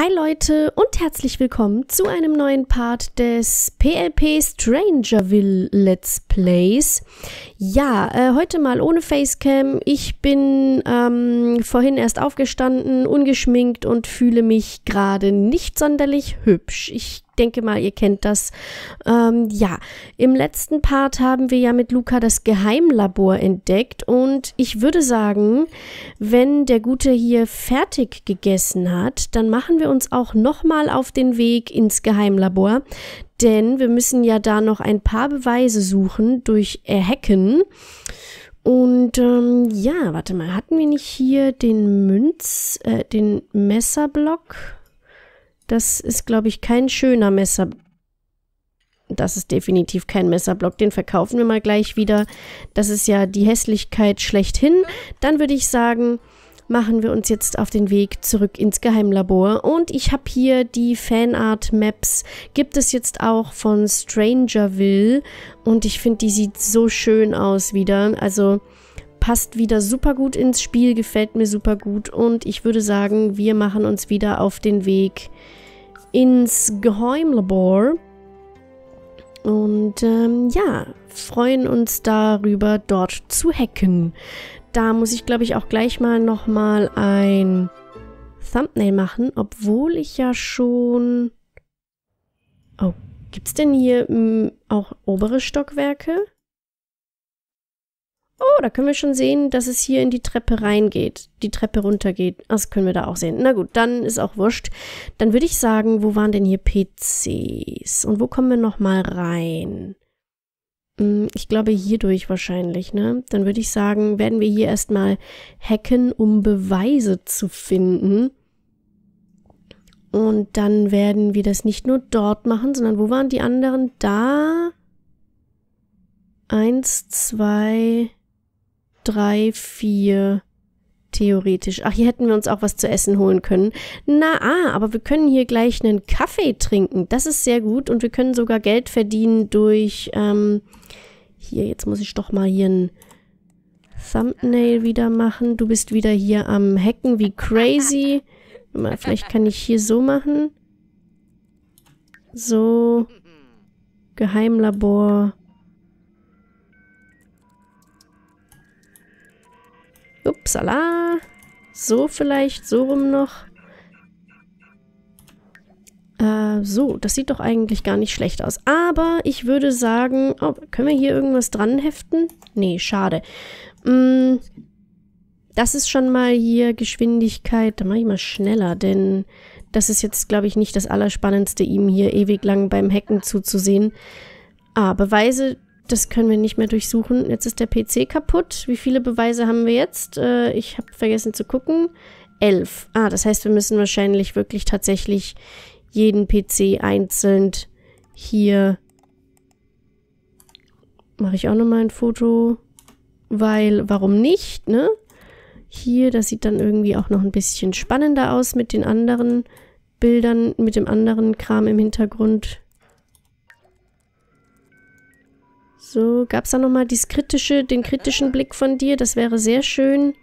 Hi Leute und herzlich willkommen zu einem neuen Part des PLP Strangerville Let's Plays. Ja, äh, heute mal ohne Facecam. Ich bin ähm, vorhin erst aufgestanden, ungeschminkt und fühle mich gerade nicht sonderlich hübsch. Ich denke mal, ihr kennt das. Ähm, ja, im letzten Part haben wir ja mit Luca das Geheimlabor entdeckt und ich würde sagen, wenn der Gute hier fertig gegessen hat, dann machen wir uns auch nochmal auf den Weg ins Geheimlabor, denn wir müssen ja da noch ein paar Beweise suchen durch Erhacken. Und ähm, ja, warte mal, hatten wir nicht hier den Münz, äh, den Messerblock? Das ist, glaube ich, kein schöner Messer. Das ist definitiv kein Messerblock. Den verkaufen wir mal gleich wieder. Das ist ja die Hässlichkeit schlechthin. Dann würde ich sagen, machen wir uns jetzt auf den Weg zurück ins Geheimlabor. Und ich habe hier die Fanart-Maps. Gibt es jetzt auch von Strangerville. Und ich finde, die sieht so schön aus wieder. Also passt wieder super gut ins Spiel, gefällt mir super gut und ich würde sagen, wir machen uns wieder auf den Weg ins Geheimlabor. Und ähm, ja, freuen uns darüber, dort zu hacken. Da muss ich, glaube ich, auch gleich mal nochmal ein Thumbnail machen, obwohl ich ja schon... Oh, gibt es denn hier mh, hm, auch obere Stockwerke? Oh, da können wir schon sehen, dass es hier in die Treppe reingeht, die Treppe runtergeht. Das können wir da auch sehen. Na gut, dann ist auch wurscht. Dann würde ich sagen, wo waren denn hier PCs? Und wo kommen wir nochmal rein? Hm, ich glaube hierdurch wahrscheinlich, ne? Dann würde ich sagen, werden wir hier erstmal hacken, um Beweise zu finden. Und dann werden wir das nicht nur dort machen, sondern wo waren die anderen? Da. Eins, zwei, drei, vier, theoretisch. Ach, hier hätten wir uns auch was zu essen holen können. Na, ah, aber wir können hier gleich einen Kaffee trinken. Das ist sehr gut und wir können sogar Geld verdienen durch, ähm, hier, jetzt muss ich doch mal hier ein Thumbnail wieder machen. Du bist wieder hier am Hacken wie crazy. Mal, vielleicht kann ich hier so machen. So. Geheimlabor. Upsala. So vielleicht, so rum noch. Äh, so, das sieht doch eigentlich gar nicht schlecht aus. Aber ich würde sagen... Oh, können wir hier irgendwas dran heften? Nee, schade. Mm, das ist schon mal hier Geschwindigkeit. Da mache ich mal schneller, denn das ist jetzt, glaube ich, nicht das Allerspannendste, ihm hier ewig lang beim Hacken zuzusehen. Ah, Beweise das können wir nicht mehr durchsuchen. Jetzt ist der PC kaputt. Wie viele Beweise haben wir jetzt? Äh, ich habe vergessen zu gucken. Elf. Ah, das heißt, wir müssen wahrscheinlich wirklich tatsächlich jeden PC einzeln hier... Mache ich auch nochmal ein Foto, weil warum nicht, ne? Hier, das sieht dann irgendwie auch noch ein bisschen spannender aus mit den anderen Bildern, mit dem anderen Kram im Hintergrund. So, gab es da nochmal kritische, den kritischen Blick von dir? Das wäre sehr schön.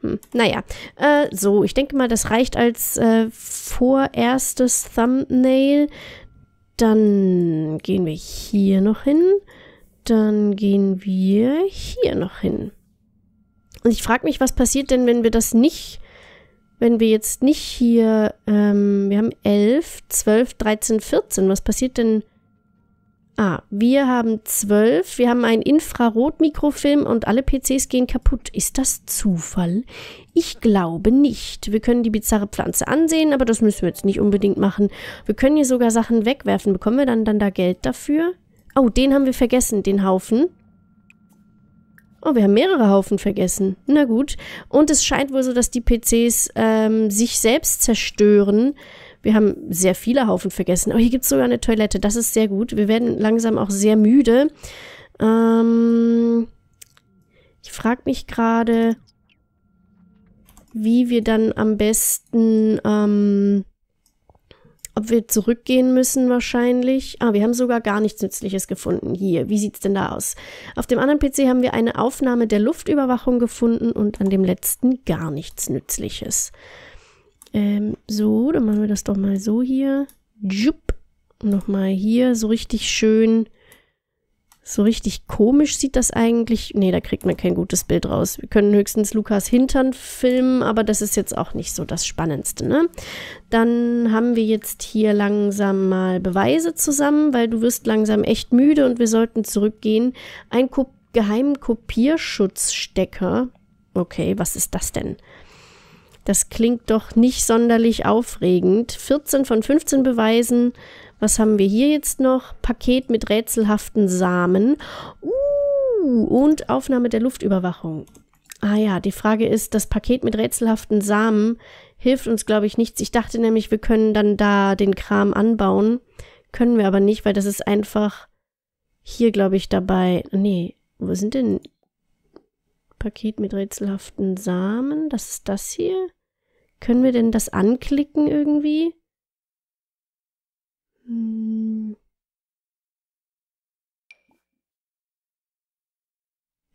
Hm, naja, äh, so, ich denke mal, das reicht als äh, vorerstes Thumbnail. Dann gehen wir hier noch hin. Dann gehen wir hier noch hin. Und ich frage mich, was passiert denn, wenn wir das nicht, wenn wir jetzt nicht hier, ähm, wir haben 11, 12, 13, 14, was passiert denn, Ah, wir haben zwölf, wir haben einen Infrarot-Mikrofilm und alle PCs gehen kaputt. Ist das Zufall? Ich glaube nicht. Wir können die bizarre Pflanze ansehen, aber das müssen wir jetzt nicht unbedingt machen. Wir können hier sogar Sachen wegwerfen. Bekommen wir dann, dann da Geld dafür? Oh, den haben wir vergessen, den Haufen. Oh, wir haben mehrere Haufen vergessen. Na gut. Und es scheint wohl so, dass die PCs ähm, sich selbst zerstören, wir haben sehr viele Haufen vergessen. Oh, hier gibt es sogar eine Toilette. Das ist sehr gut. Wir werden langsam auch sehr müde. Ähm, ich frage mich gerade, wie wir dann am besten, ähm, ob wir zurückgehen müssen wahrscheinlich. Ah, wir haben sogar gar nichts Nützliches gefunden. Hier, wie sieht es denn da aus? Auf dem anderen PC haben wir eine Aufnahme der Luftüberwachung gefunden und an dem letzten gar nichts Nützliches. Ähm, so, dann machen wir das doch mal so hier. Jupp. Nochmal hier, so richtig schön. So richtig komisch sieht das eigentlich. Nee, da kriegt man kein gutes Bild raus. Wir können höchstens Lukas Hintern filmen, aber das ist jetzt auch nicht so das Spannendste, ne? Dann haben wir jetzt hier langsam mal Beweise zusammen, weil du wirst langsam echt müde und wir sollten zurückgehen. Ein Ko geheimen Kopierschutzstecker. Okay, was ist das denn? Das klingt doch nicht sonderlich aufregend. 14 von 15 Beweisen. Was haben wir hier jetzt noch? Paket mit rätselhaften Samen. Uh, und Aufnahme der Luftüberwachung. Ah ja, die Frage ist, das Paket mit rätselhaften Samen hilft uns, glaube ich, nichts. Ich dachte nämlich, wir können dann da den Kram anbauen. Können wir aber nicht, weil das ist einfach hier, glaube ich, dabei. Nee, wo sind denn Paket mit rätselhaften Samen. Das ist das hier. Können wir denn das anklicken irgendwie? Hm.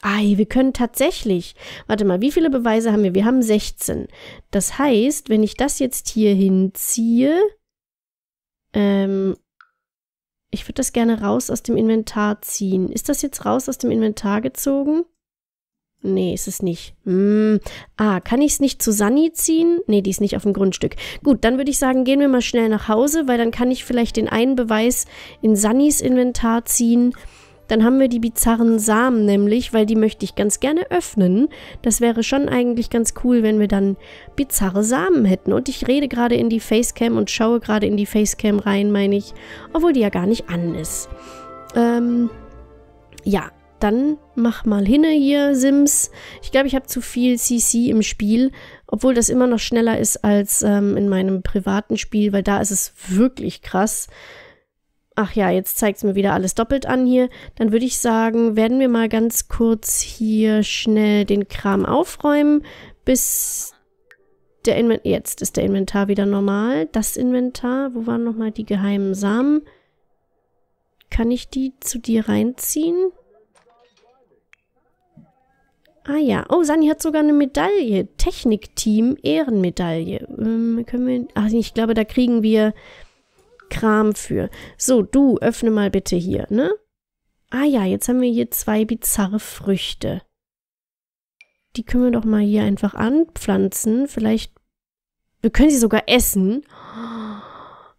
Ei, wir können tatsächlich. Warte mal, wie viele Beweise haben wir? Wir haben 16. Das heißt, wenn ich das jetzt hier hinziehe, ähm, ich würde das gerne raus aus dem Inventar ziehen. Ist das jetzt raus aus dem Inventar gezogen? Nee, ist es nicht. Hm. Ah, kann ich es nicht zu Sunny ziehen? Nee, die ist nicht auf dem Grundstück. Gut, dann würde ich sagen, gehen wir mal schnell nach Hause, weil dann kann ich vielleicht den einen Beweis in Sunnys Inventar ziehen. Dann haben wir die bizarren Samen nämlich, weil die möchte ich ganz gerne öffnen. Das wäre schon eigentlich ganz cool, wenn wir dann bizarre Samen hätten. Und ich rede gerade in die Facecam und schaue gerade in die Facecam rein, meine ich. Obwohl die ja gar nicht an ist. Ähm, ja, dann mach mal hinne hier, Sims. Ich glaube, ich habe zu viel CC im Spiel, obwohl das immer noch schneller ist als ähm, in meinem privaten Spiel, weil da ist es wirklich krass. Ach ja, jetzt zeigt es mir wieder alles doppelt an hier. Dann würde ich sagen, werden wir mal ganz kurz hier schnell den Kram aufräumen, bis der Inventar... Jetzt ist der Inventar wieder normal. Das Inventar, wo waren nochmal die geheimen Samen? Kann ich die zu dir reinziehen? Ah ja. Oh, Sani hat sogar eine Medaille. Technikteam Ehrenmedaille. Ähm, können wir... Ach, ich glaube, da kriegen wir Kram für. So, du, öffne mal bitte hier, ne? Ah ja, jetzt haben wir hier zwei bizarre Früchte. Die können wir doch mal hier einfach anpflanzen. Vielleicht... Wir können sie sogar essen.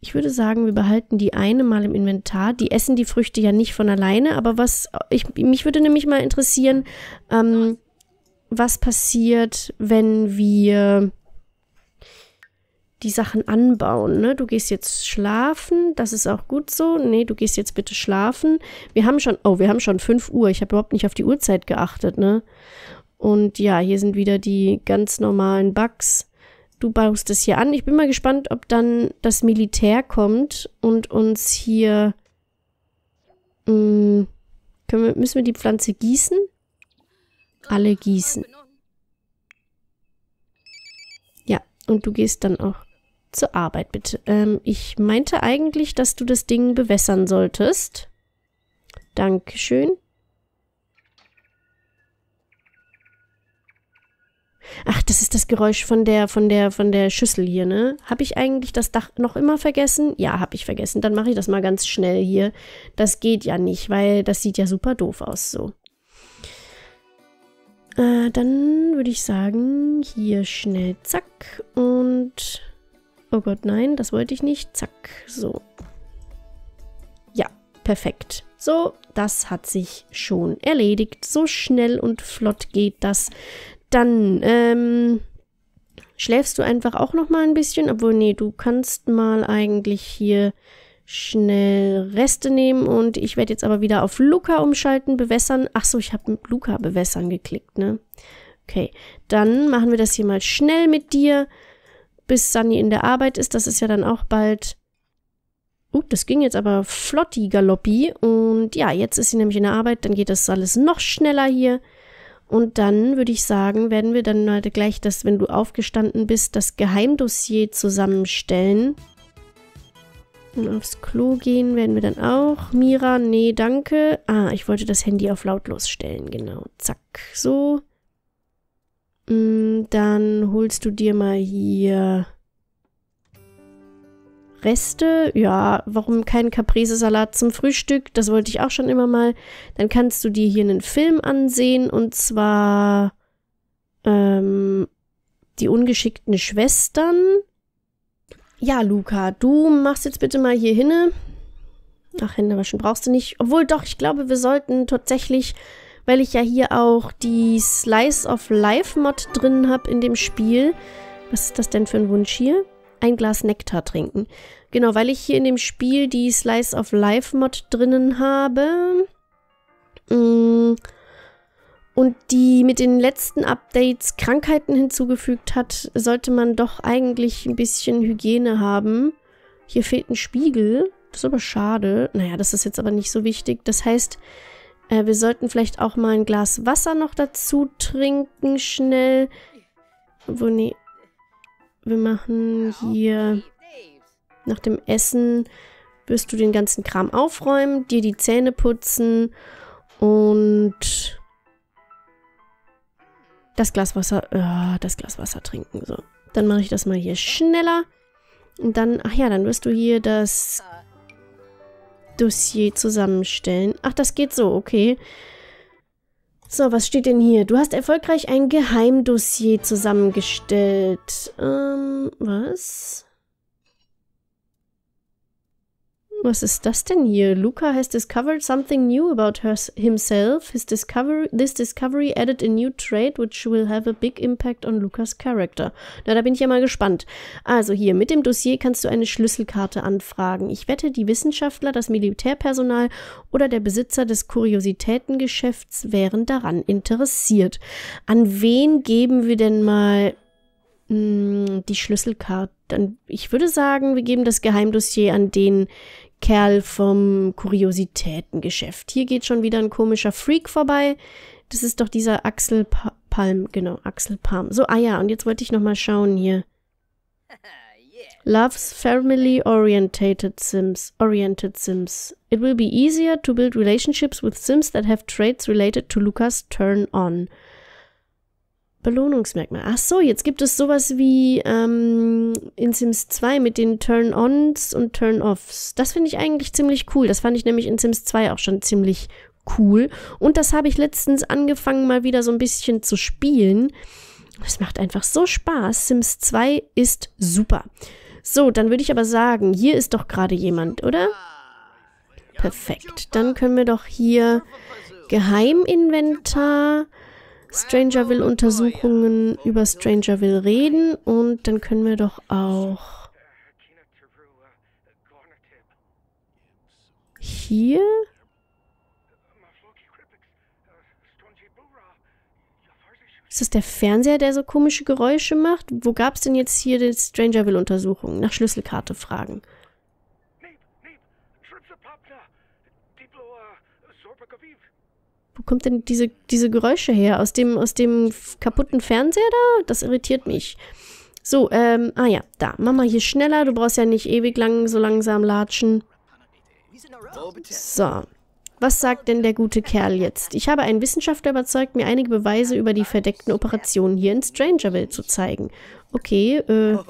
Ich würde sagen, wir behalten die eine mal im Inventar. Die essen die Früchte ja nicht von alleine, aber was... Ich, mich würde nämlich mal interessieren, ähm, was passiert, wenn wir die Sachen anbauen. Ne? Du gehst jetzt schlafen, das ist auch gut so. Nee, du gehst jetzt bitte schlafen. Wir haben schon, oh, wir haben schon 5 Uhr. Ich habe überhaupt nicht auf die Uhrzeit geachtet, ne? Und ja, hier sind wieder die ganz normalen Bugs. Du baust es hier an. Ich bin mal gespannt, ob dann das Militär kommt und uns hier. Mh, mm, können wir, müssen wir die Pflanze gießen? alle gießen. Ja, und du gehst dann auch zur Arbeit, bitte. Ähm, ich meinte eigentlich, dass du das Ding bewässern solltest. Dankeschön. Ach, das ist das Geräusch von der, von der, von der Schüssel hier, ne? Habe ich eigentlich das Dach noch immer vergessen? Ja, habe ich vergessen. Dann mache ich das mal ganz schnell hier. Das geht ja nicht, weil das sieht ja super doof aus so. Äh, dann würde ich sagen, hier schnell zack und... Oh Gott, nein, das wollte ich nicht. Zack, so. Ja, perfekt. So, das hat sich schon erledigt. So schnell und flott geht das. Dann, ähm, schläfst du einfach auch noch mal ein bisschen. Obwohl, nee, du kannst mal eigentlich hier schnell Reste nehmen und ich werde jetzt aber wieder auf Luca umschalten, bewässern. Ach so, ich habe mit Luca bewässern geklickt, ne? Okay, dann machen wir das hier mal schnell mit dir, bis Sunny in der Arbeit ist. Das ist ja dann auch bald. Uh, das ging jetzt aber flotti galoppi. Und ja, jetzt ist sie nämlich in der Arbeit, dann geht das alles noch schneller hier. Und dann würde ich sagen, werden wir dann halt gleich das, wenn du aufgestanden bist, das Geheimdossier zusammenstellen. Und aufs Klo gehen werden wir dann auch. Mira, nee, danke. Ah, ich wollte das Handy auf lautlos stellen, genau. Zack, so. Mm, dann holst du dir mal hier Reste. Ja, warum kein Caprese-Salat zum Frühstück? Das wollte ich auch schon immer mal. Dann kannst du dir hier einen Film ansehen und zwar ähm, Die ungeschickten Schwestern. Ja, Luca, du machst jetzt bitte mal hier hinne. Ach, Händewaschen brauchst du nicht. Obwohl, doch, ich glaube, wir sollten tatsächlich, weil ich ja hier auch die Slice of Life Mod drin habe in dem Spiel. Was ist das denn für ein Wunsch hier? Ein Glas Nektar trinken. Genau, weil ich hier in dem Spiel die Slice of Life Mod drinnen habe. Mh, mm, und die mit den letzten Updates Krankheiten hinzugefügt hat, sollte man doch eigentlich ein bisschen Hygiene haben. Hier fehlt ein Spiegel. Das ist aber schade. Naja, das ist jetzt aber nicht so wichtig. Das heißt, äh, wir sollten vielleicht auch mal ein Glas Wasser noch dazu trinken, schnell. Wo nee. Wir machen hier nach dem Essen wirst du den ganzen Kram aufräumen, dir die Zähne putzen und das Glas Wasser, oh, das Glas Wasser trinken. So, dann mache ich das mal hier schneller. Und dann, ach ja, dann wirst du hier das Dossier zusammenstellen. Ach, das geht so, okay. So, was steht denn hier? Du hast erfolgreich ein Geheimdossier zusammengestellt. Ähm, was? Was ist das denn hier? Luca has discovered something new about her himself. His discovery, this discovery added a new trait which will have a big impact on Lucas character. Na, da bin ich ja mal gespannt. Also hier, mit dem Dossier kannst du eine Schlüsselkarte anfragen. Ich wette, die Wissenschaftler, das Militärpersonal oder der Besitzer des Kuriositätengeschäfts wären daran interessiert. An wen geben wir denn mal hm, die Schlüsselkarte. Ich würde sagen, wir geben das Geheimdossier an den Kerl vom Kuriositätengeschäft. Hier geht schon wieder ein komischer Freak vorbei. Das ist doch dieser Axel pa Palm, genau, Axel Palm. So, ah ja, und jetzt wollte ich nochmal schauen hier. Loves family oriented Sims. Oriented Sims. It will be easier to build relationships with Sims that have traits related to Lucas' turn on. Belohnungsmerkmal. Ach so, jetzt gibt es sowas wie ähm, in Sims 2 mit den Turn-Ons und Turn-Offs. Das finde ich eigentlich ziemlich cool. Das fand ich nämlich in Sims 2 auch schon ziemlich cool. Und das habe ich letztens angefangen, mal wieder so ein bisschen zu spielen. Es macht einfach so Spaß. Sims 2 ist super. So, dann würde ich aber sagen, hier ist doch gerade jemand, oder? Perfekt. Dann können wir doch hier Geheiminventar Stranger will Untersuchungen über Stranger will reden und dann können wir doch auch hier Ist das der Fernseher, der so komische Geräusche macht? Wo gab es denn jetzt hier die Strangerville-Untersuchung? Nach Schlüsselkarte fragen. Nee, nee wo kommt denn diese, diese Geräusche her? Aus dem, aus dem kaputten Fernseher da? Das irritiert mich. So, ähm, ah ja, da. Mach mal hier schneller. Du brauchst ja nicht ewig lang so langsam latschen. So. Was sagt denn der gute Kerl jetzt? Ich habe einen Wissenschaftler überzeugt, mir einige Beweise über die verdeckten Operationen hier in Strangerville zu zeigen. Okay, äh... Oh,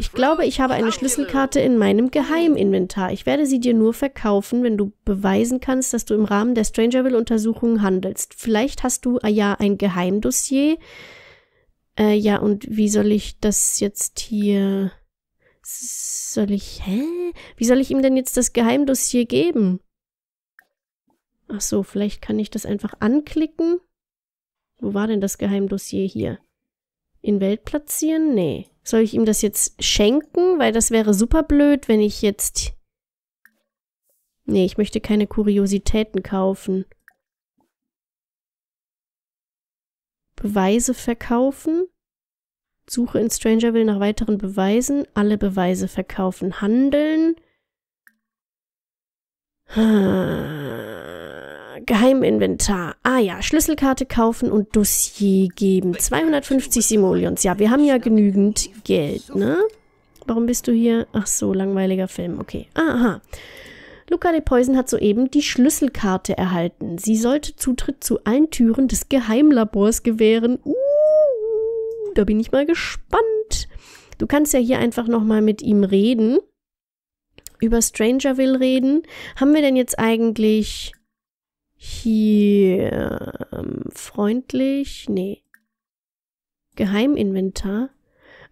ich glaube, ich habe eine Schlüsselkarte in meinem Geheiminventar. Ich werde sie dir nur verkaufen, wenn du beweisen kannst, dass du im Rahmen der Strangerville-Untersuchung handelst. Vielleicht hast du äh, ja ein Geheimdossier. Äh, ja, und wie soll ich das jetzt hier... Soll ich... Hä? Wie soll ich ihm denn jetzt das Geheimdossier geben? Ach so, vielleicht kann ich das einfach anklicken. Wo war denn das Geheimdossier hier? In Welt platzieren? Nee. Soll ich ihm das jetzt schenken? Weil das wäre super blöd, wenn ich jetzt... Nee, ich möchte keine Kuriositäten kaufen. Beweise verkaufen. Suche in Strangerville nach weiteren Beweisen. Alle Beweise verkaufen. Handeln. Hm. Geheiminventar. Ah ja, Schlüsselkarte kaufen und Dossier geben. 250 Simoleons. Ja, wir haben ja genügend Geld, ne? Warum bist du hier? Ach so, langweiliger Film. Okay. Aha. Luca de Poison hat soeben die Schlüsselkarte erhalten. Sie sollte Zutritt zu allen Türen des Geheimlabors gewähren. Uh, da bin ich mal gespannt. Du kannst ja hier einfach nochmal mit ihm reden. Über Strangerville reden. Haben wir denn jetzt eigentlich hier. Ähm, freundlich? Nee. Geheiminventar?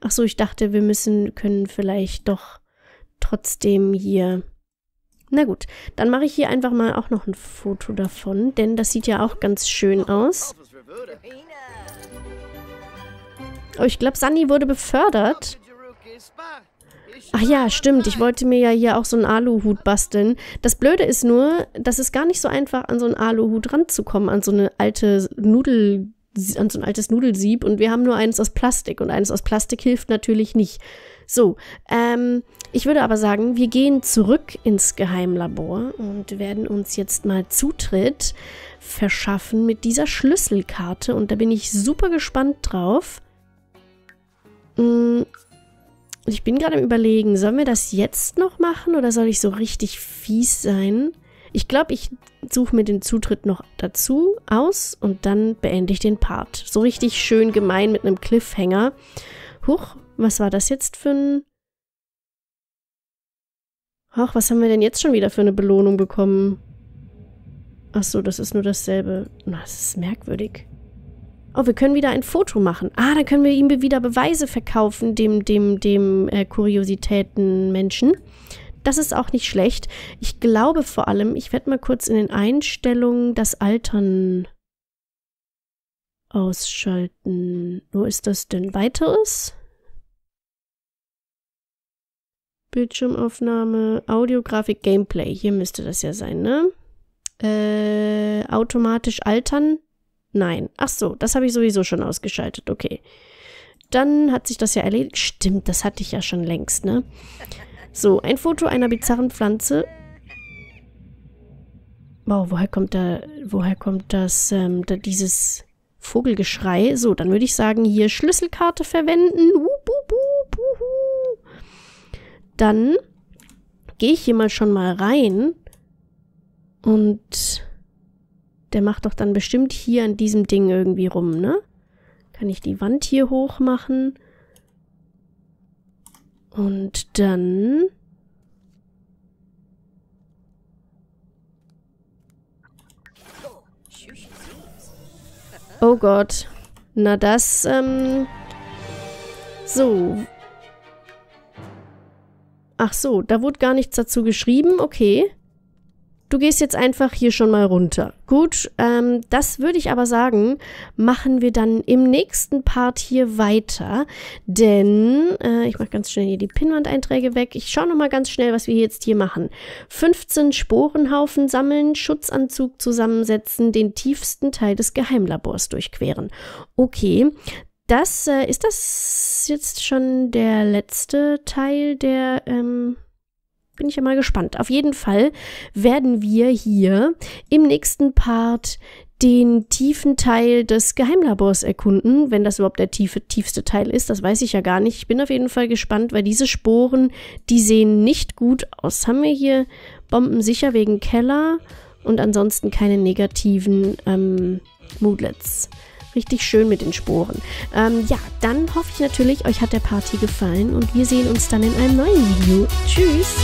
Ach so, ich dachte, wir müssen, können vielleicht doch trotzdem hier. Na gut, dann mache ich hier einfach mal auch noch ein Foto davon, denn das sieht ja auch ganz schön aus. Oh, ich glaube, Sunny wurde befördert. Ach ja, stimmt. Ich wollte mir ja hier auch so einen Aluhut basteln. Das Blöde ist nur, dass es gar nicht so einfach an so einen Aluhut ranzukommen, an so eine alte Nudel, an so ein altes Nudelsieb. Und wir haben nur eines aus Plastik und eines aus Plastik hilft natürlich nicht. So, ähm, ich würde aber sagen, wir gehen zurück ins Geheimlabor und werden uns jetzt mal Zutritt verschaffen mit dieser Schlüsselkarte. Und da bin ich super gespannt drauf. Hm, ich bin gerade im Überlegen, sollen wir das jetzt noch machen oder soll ich so richtig fies sein? Ich glaube, ich suche mir den Zutritt noch dazu aus und dann beende ich den Part. So richtig schön gemein mit einem Cliffhanger. Huch, was war das jetzt für ein... Ach, was haben wir denn jetzt schon wieder für eine Belohnung bekommen? Ach so, das ist nur dasselbe. Na, das ist merkwürdig oh, wir können wieder ein Foto machen. Ah, dann können wir ihm wieder Beweise verkaufen, dem, dem, dem äh, Kuriositäten-Menschen. Das ist auch nicht schlecht. Ich glaube vor allem, ich werde mal kurz in den Einstellungen das Altern ausschalten. Wo ist das denn? Weiteres? Bildschirmaufnahme, Audiografik, Gameplay. Hier müsste das ja sein, ne? Äh, automatisch altern. Nein. Ach so, das habe ich sowieso schon ausgeschaltet. Okay. Dann hat sich das ja erledigt. Stimmt, das hatte ich ja schon längst, ne? So, ein Foto einer bizarren Pflanze. Wow, woher kommt da, woher kommt das, ähm, da dieses Vogelgeschrei? So, dann würde ich sagen, hier Schlüsselkarte verwenden. Wup, wup, wup, wuhu. Dann gehe ich hier mal schon mal rein und der macht doch dann bestimmt hier an diesem Ding irgendwie rum, ne? Kann ich die Wand hier hoch machen? Und dann... Oh Gott. Na das, ähm... So. Ach so, da wurde gar nichts dazu geschrieben. Okay du gehst jetzt einfach hier schon mal runter. Gut, ähm, das würde ich aber sagen, machen wir dann im nächsten Part hier weiter. Denn, äh, ich mache ganz schnell hier die Pinwand-Einträge weg. Ich schaue nochmal ganz schnell, was wir jetzt hier machen. 15 Sporenhaufen sammeln, Schutzanzug zusammensetzen, den tiefsten Teil des Geheimlabors durchqueren. Okay, das, äh, ist das jetzt schon der letzte Teil der, ähm, bin ich ja mal gespannt. Auf jeden Fall werden wir hier im nächsten Part den tiefen Teil des Geheimlabors erkunden, wenn das überhaupt der tiefe, tiefste Teil ist, das weiß ich ja gar nicht. Ich bin auf jeden Fall gespannt, weil diese Sporen, die sehen nicht gut aus. Haben wir hier Bomben sicher wegen Keller und ansonsten keine negativen ähm, Moodlets. Richtig schön mit den Sporen. Ähm, ja, dann hoffe ich natürlich, euch hat der Party gefallen und wir sehen uns dann in einem neuen Video. Tschüss!